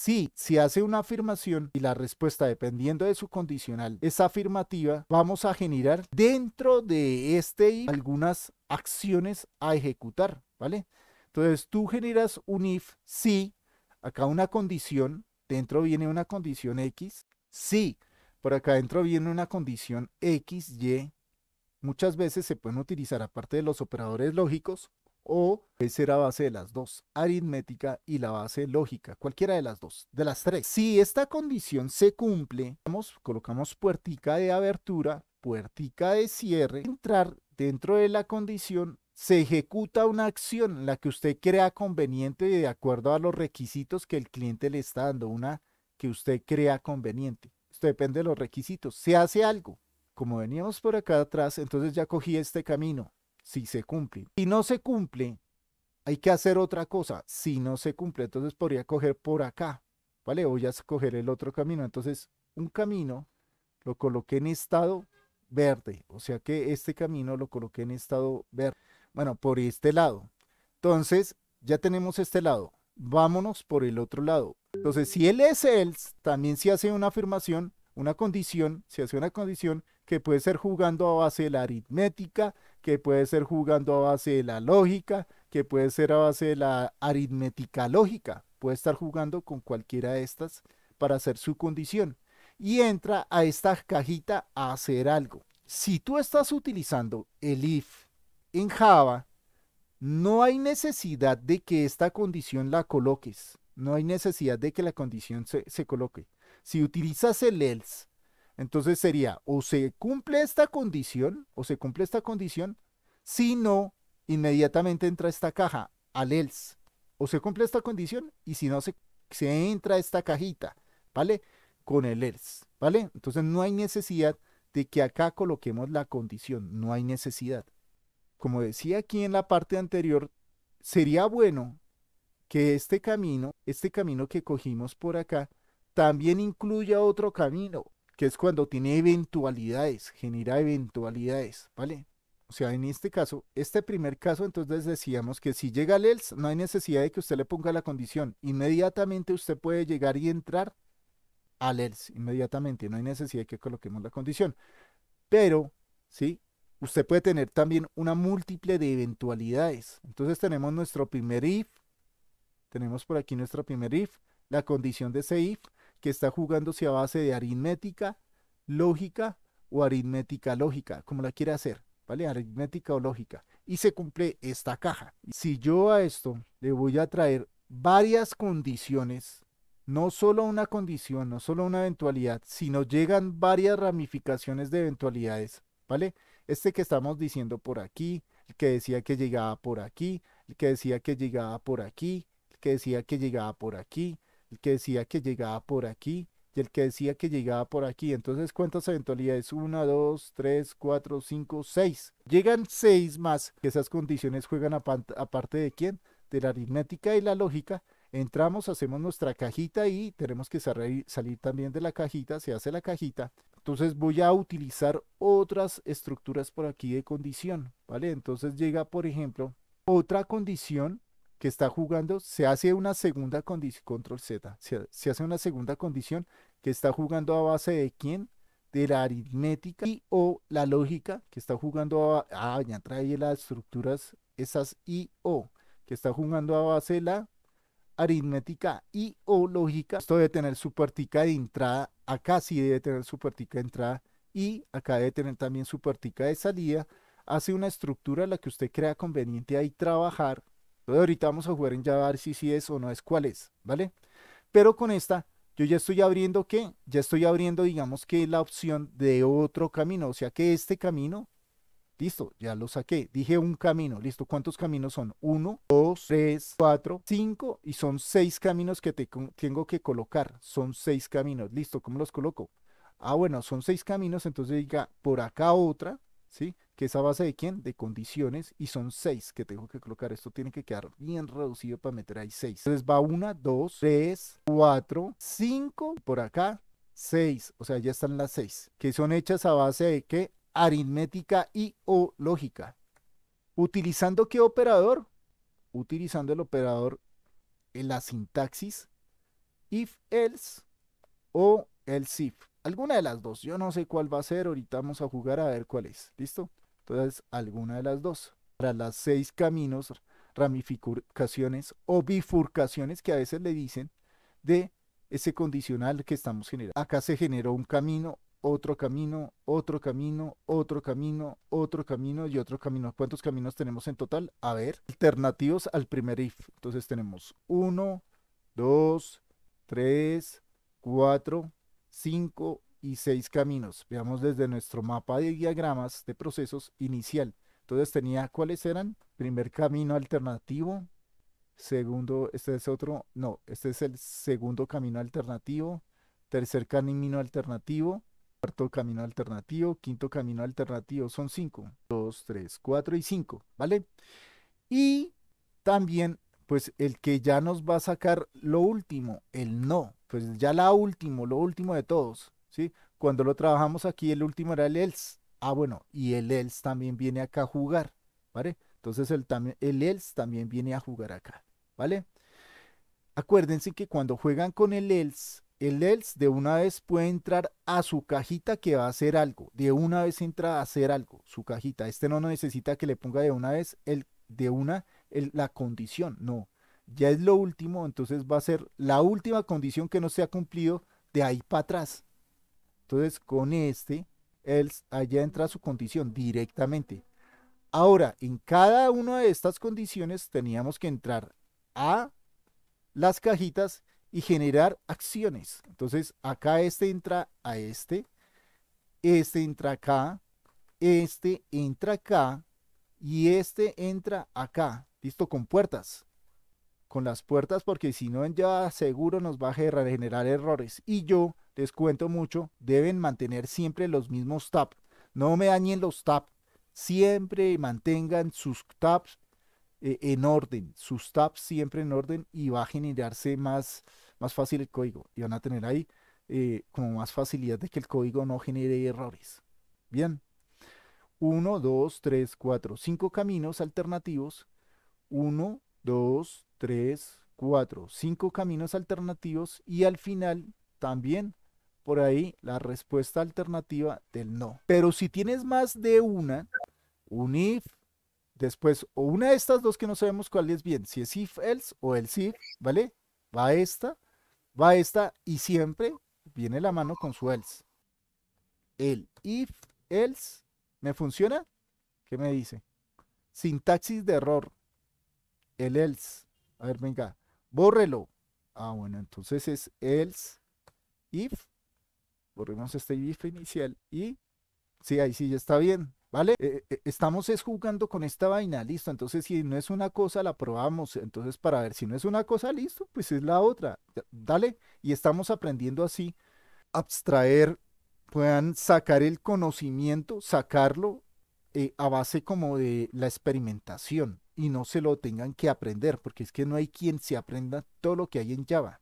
Sí, si hace una afirmación y la respuesta dependiendo de su condicional es afirmativa, vamos a generar dentro de este if algunas acciones a ejecutar, ¿vale? Entonces tú generas un if si, acá una condición, dentro viene una condición X, si, por acá dentro viene una condición X, Y, muchas veces se pueden utilizar aparte de los operadores lógicos, o ser a base de las dos, aritmética y la base lógica, cualquiera de las dos, de las tres. Si esta condición se cumple, colocamos puertica de abertura, puertica de cierre, entrar dentro de la condición se ejecuta una acción, la que usted crea conveniente y de acuerdo a los requisitos que el cliente le está dando, una que usted crea conveniente. Esto depende de los requisitos. Se hace algo. Como veníamos por acá atrás, entonces ya cogí este camino si se cumple. Si no se cumple, hay que hacer otra cosa. Si no se cumple, entonces podría coger por acá, ¿vale? Voy a escoger el otro camino. Entonces, un camino lo coloqué en estado verde, o sea que este camino lo coloqué en estado verde. Bueno, por este lado. Entonces, ya tenemos este lado. Vámonos por el otro lado. Entonces, si él es él, también si hace una afirmación, una condición, se hace una condición que puede ser jugando a base de la aritmética, que puede ser jugando a base de la lógica, que puede ser a base de la aritmética lógica. Puede estar jugando con cualquiera de estas para hacer su condición. Y entra a esta cajita a hacer algo. Si tú estás utilizando el if en Java, no hay necesidad de que esta condición la coloques. No hay necesidad de que la condición se, se coloque si utilizas el else, entonces sería o se cumple esta condición, o se cumple esta condición, si no, inmediatamente entra esta caja al else. O se cumple esta condición y si no, se, se entra esta cajita, ¿vale? Con el else, ¿vale? Entonces no hay necesidad de que acá coloquemos la condición, no hay necesidad. Como decía aquí en la parte anterior, sería bueno que este camino, este camino que cogimos por acá, también incluye otro camino, que es cuando tiene eventualidades, genera eventualidades, ¿vale? O sea, en este caso, este primer caso, entonces decíamos que si llega al else, no hay necesidad de que usted le ponga la condición. Inmediatamente usted puede llegar y entrar al else, inmediatamente. No hay necesidad de que coloquemos la condición. Pero, ¿sí? Usted puede tener también una múltiple de eventualidades. Entonces tenemos nuestro primer if. Tenemos por aquí nuestro primer if, la condición de ese if, que está jugándose a base de aritmética, lógica o aritmética lógica, como la quiere hacer, ¿vale? Aritmética o lógica. Y se cumple esta caja. Si yo a esto le voy a traer varias condiciones, no solo una condición, no solo una eventualidad, sino llegan varias ramificaciones de eventualidades, ¿vale? Este que estamos diciendo por aquí, el que decía que llegaba por aquí, el que decía que llegaba por aquí, el que decía que llegaba por aquí, el que decía que llegaba por aquí y el que decía que llegaba por aquí. Entonces, ¿cuántas eventualidades? 1, 2, 3, 4, 5, 6. Llegan seis más. Esas condiciones juegan aparte de quién? De la aritmética y la lógica. Entramos, hacemos nuestra cajita y tenemos que salir también de la cajita, se hace la cajita. Entonces voy a utilizar otras estructuras por aquí de condición, ¿vale? Entonces llega, por ejemplo, otra condición que está jugando, se hace una segunda condición, control Z, se, hace una segunda condición que está jugando a base de quién, de la aritmética y o la lógica que está jugando a, ah, ya trae las estructuras esas y o, que está jugando a base de la aritmética y o lógica, esto debe tener su partica de entrada, acá sí debe tener su partica de entrada y acá debe tener también su partica de salida, hace una estructura la que usted crea conveniente ahí trabajar entonces ahorita vamos a jugar en ya a ver si sí es o no es cuál es, ¿vale? Pero con esta yo ya estoy abriendo ¿qué? Ya estoy abriendo, digamos que la opción de otro camino. O sea que este camino, listo, ya lo saqué. Dije un camino, listo. ¿Cuántos caminos son? Uno, dos, tres, cuatro, cinco. Y son seis caminos que tengo que colocar. Son seis caminos, listo. ¿Cómo los coloco? Ah, bueno, son seis caminos, entonces diga por acá otra, ¿sí? que es a base de quién? De condiciones y son seis que tengo que colocar. Esto tiene que quedar bien reducido para meter ahí seis. Entonces va una, dos, tres, cuatro, cinco, por acá, seis. O sea, ya están las seis, que son hechas a base de qué? Aritmética y o lógica. ¿Utilizando qué operador? Utilizando el operador en la sintaxis if else o else if. Alguna de las dos. Yo no sé cuál va a ser. Ahorita vamos a jugar a ver cuál es. ¿Listo? Entonces, alguna de las dos. Para las seis caminos, ramificaciones o bifurcaciones que a veces le dicen de ese condicional que estamos generando. Acá se generó un camino, otro camino, otro camino, otro camino, otro camino y otro camino. ¿Cuántos caminos tenemos en total? A ver, alternativos al primer if. Entonces tenemos 1, 2, 3, 4, 5, y seis caminos. Veamos desde nuestro mapa de diagramas de procesos inicial. Entonces tenía cuáles eran. Primer camino alternativo. Segundo, este es otro. No, este es el segundo camino alternativo. Tercer camino alternativo. Cuarto camino alternativo. Quinto camino alternativo. Son cinco. Dos, tres, cuatro y cinco. ¿Vale? Y también, pues el que ya nos va a sacar lo último, el no. Pues ya la último, lo último de todos cuando lo trabajamos aquí, el último era el else. Ah, bueno, y el else también viene acá a jugar, ¿vale? Entonces el, el else también viene a jugar acá, ¿vale? Acuérdense que cuando juegan con el else, el else de una vez puede entrar a su cajita que va a hacer algo. De una vez entra a hacer algo, su cajita. Este no necesita que le ponga de una vez el, de una el, la condición, no. Ya es lo último, entonces va a ser la última condición que no se ha cumplido de ahí para atrás. Entonces, con este, él, allá entra su condición directamente. Ahora, en cada una de estas condiciones teníamos que entrar a las cajitas y generar acciones. Entonces, acá este entra a este, este entra acá, este entra acá y este entra acá. Listo, con puertas con las puertas porque si no ya seguro nos va a generar errores. Y yo les cuento mucho, deben mantener siempre los mismos tabs. No me dañen los tabs. Siempre mantengan sus tabs eh, en orden. Sus tabs siempre en orden y va a generarse más, más fácil el código. Y van a tener ahí eh, como más facilidad de que el código no genere errores. Bien. 1, 2, 3, 4, 5 caminos alternativos. 1, 2, Tres, cuatro, cinco caminos alternativos y al final también por ahí la respuesta alternativa del no. Pero si tienes más de una, un if, después o una de estas dos que no sabemos cuál es bien, si es if else o el if, ¿vale? Va esta, va esta y siempre viene la mano con su else. El if else, ¿me funciona? ¿Qué me dice? Sintaxis de error. El else. A ver, venga, bórrelo. Ah, bueno, entonces es else if. Borremos este if inicial y sí, ahí sí ya está bien. ¿Vale? Eh, eh, estamos es jugando con esta vaina, listo. Entonces, si no es una cosa, la probamos. Entonces, para ver si no es una cosa, listo, pues es la otra. Dale. Y estamos aprendiendo así, abstraer, puedan sacar el conocimiento, sacarlo eh, a base como de la experimentación y no se lo tengan que aprender, porque es que no hay quien se aprenda todo lo que hay en Java.